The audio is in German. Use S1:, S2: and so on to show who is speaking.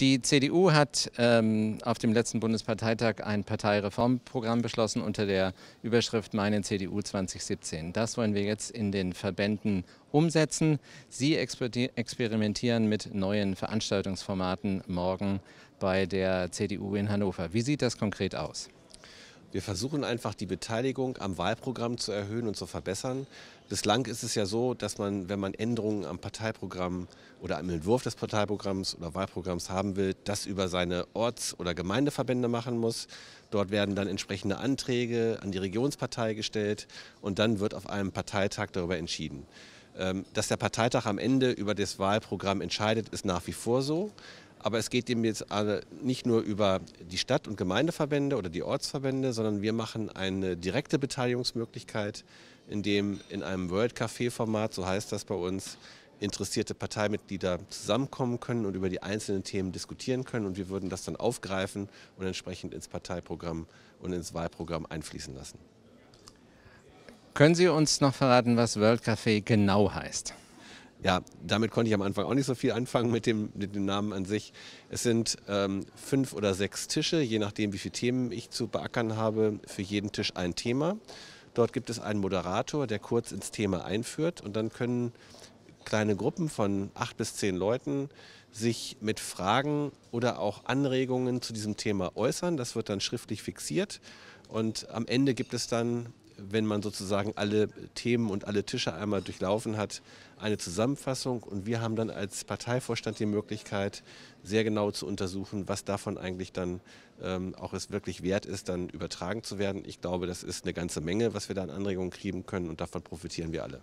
S1: Die CDU hat ähm, auf dem letzten Bundesparteitag ein Parteireformprogramm beschlossen unter der Überschrift Meine CDU 2017. Das wollen wir jetzt in den Verbänden umsetzen. Sie experimentieren mit neuen Veranstaltungsformaten morgen bei der CDU in Hannover. Wie sieht das konkret aus? Wir versuchen einfach die Beteiligung am Wahlprogramm zu erhöhen und
S2: zu verbessern. Bislang ist es ja so, dass man, wenn man Änderungen am Parteiprogramm oder am Entwurf des Parteiprogramms oder Wahlprogramms haben will, das über seine Orts- oder Gemeindeverbände machen muss. Dort werden dann entsprechende Anträge an die Regionspartei gestellt und dann wird auf einem Parteitag darüber entschieden. Ähm, dass der Parteitag am Ende über das Wahlprogramm entscheidet, ist nach wie vor so. Aber es geht eben jetzt nicht nur über die Stadt- und Gemeindeverbände oder die Ortsverbände, sondern wir machen eine direkte Beteiligungsmöglichkeit, indem in einem World Café-Format, so heißt das bei uns, interessierte Parteimitglieder zusammenkommen können und über die einzelnen Themen diskutieren können. Und wir würden das dann aufgreifen und entsprechend ins Parteiprogramm und ins Wahlprogramm einfließen lassen.
S1: Können Sie uns noch verraten, was World Café genau heißt? ja, damit konnte ich am Anfang auch nicht so
S2: viel anfangen mit dem, mit dem Namen an sich. Es sind ähm, fünf oder sechs Tische, je nachdem, wie viele Themen ich zu beackern habe, für jeden Tisch ein Thema. Dort gibt es einen Moderator, der kurz ins Thema einführt und dann können kleine Gruppen von acht bis zehn Leuten sich mit Fragen oder auch Anregungen zu diesem Thema äußern. Das wird dann schriftlich fixiert und am Ende gibt es dann wenn man sozusagen alle Themen und alle Tische einmal durchlaufen hat, eine Zusammenfassung. Und wir haben dann als Parteivorstand die Möglichkeit, sehr genau zu untersuchen, was davon eigentlich dann ähm, auch es wirklich wert ist, dann übertragen zu werden. Ich glaube, das ist eine ganze Menge, was wir da an Anregungen kriegen können und davon profitieren wir alle.